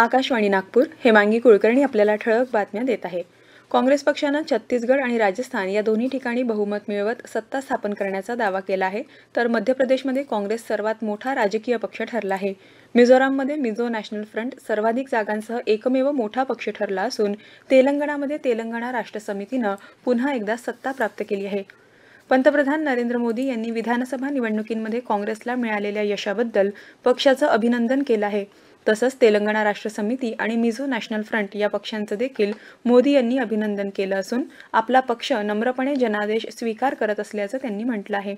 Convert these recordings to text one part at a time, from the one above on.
आकाशवाणी नागपूर हे हेमांगी कुलकर्णी आपल्याला ठळक बातम्या देत आहे काँग्रेस पक्षानं छत्तीसगड आणि राजस्थान या दोन्ही ठिकाणी बहुमत मिळवत सत्ता स्थापन करण्याचा दावा केला आहे तर मध्य प्रदेशमध्ये काँग्रेस सर्वात मोठा राजकीय पक्ष ठरला आहे मिझोराममध्ये मिझो नॅशनल फ्रंट सर्वाधिक जागांसह एकमेव मोठा पक्ष ठरला असून तेलंगणामध्ये तेलंगणा राष्ट्र समितीनं पुन्हा एकदा सत्ता प्राप्त केली आहे पंतप्रधान नरेंद्र मोदी यांनी विधानसभा निवडणुकींमध्ये काँग्रेसला मिळालेल्या यशाबद्दल पक्षाचं अभिनंदन केलं आहे तसंच तेलंगणा राष्ट्र समिती आणि मिझो नॅशनल फ्रंट या पक्षांचं देखील मोदी यांनी अभिनंदन केलं असून आपला पक्ष नम्रपणे जनादेश स्वीकार करत असल्याचं त्यांनी म्हटलं आहे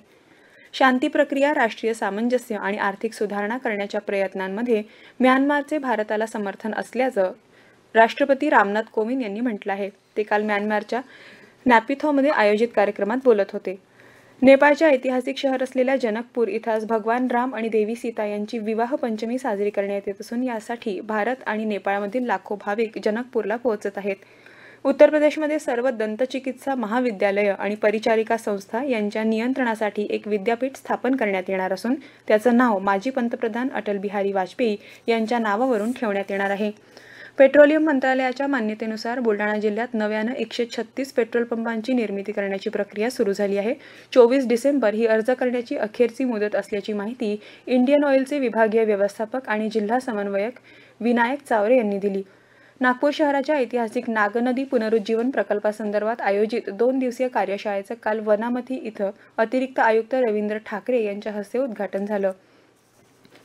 शांती प्रक्रिया राष्ट्रीय सामंजस्य आणि आर्थिक सुधारणा करण्याच्या प्रयत्नांमध्ये म्यानमारचे भारताला समर्थन असल्याचं राष्ट्रपती रामनाथ कोविंद यांनी म्हटलं आहे ते काल म्यानमारच्या नॅपिथॉमध्ये आयोजित कार्यक्रमात बोलत होते नेपाळच्या ऐतिहासिक शहर असलेल्या जनकपूर इथं आज भगवान राम आणि देवी सीता यांची विवाह पंचमी साजरी करण्यात येत असून यासाठी भारत आणि नेपाळमधील लाखो भाविक जनकपूरला पोहोचत आहेत उत्तर प्रदेशमध्ये सर्व दंतचिकित्सा महाविद्यालय आणि परिचारिका संस्था यांच्या नियंत्रणासाठी एक विद्यापीठ स्थापन करण्यात येणार असून त्याचं नाव माजी पंतप्रधान अटल बिहारी वाजपेयी यांच्या नावावरून ठेवण्यात येणार आहे पेट्रोलियम मंत्रालयाच्या मान्यतेनुसार बुलडाणा जिल्ह्यात नव्यानं एकशे छत्तीस पेट्रोल पंपांची निर्मिती करण्याची प्रक्रिया सुरू झाली आहे चोवीस डिसेंबर ही अर्ज करण्याची अखेरची मुदत असल्याची माहिती इंडियन ऑइलचे विभागीय व्यवस्थापक आणि जिल्हा समन्वयक विनायक चावरे यांनी दिली नागपूर शहराच्या ऐतिहासिक नागनदी पुनरुज्जीवन प्रकल्पासंदर्भात आयोजित दोन दिवसीय कार्यशाळेचं काल वनामती इथं अतिरिक्त आयुक्त रवींद्र ठाकरे यांच्या हस्ते उद्घाटन झालं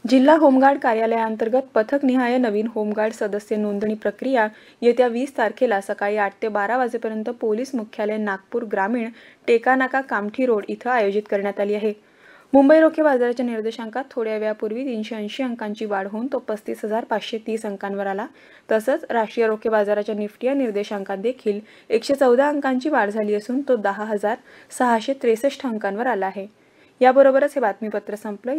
जिल्हा होमगार्ड कार्यालयाअंतर्गत पथकनिहाय नवीन होमगार्ड सदस्य नोंदणी प्रक्रिया येत्या वीस तारखेला सकाळी आठ ते बारा वाजेपर्यंत पोलीस मुख्यालय नागपूर ग्रामीण टेकानाका कामठी रोड इथं आयोजित करण्यात आली आहे मुंबई रोखे बाजाराच्या निर्देशांकात थोड्या वेळापूर्वी तीनशे ऐंशी अंकांची वाढ होऊन तो पस्तीस हजार पाचशे तीस अंकांवर आला तसंच राष्ट्रीय रोखे बाजाराच्या निफ्टी या निर्देशांकात देखील एकशे चौदा अंकांची वाढ झाली असून तो दहा हजार सहाशे त्रेसष्ट अंकांवर आला आहे याबरोबरच हे बातमीपत्र संपलं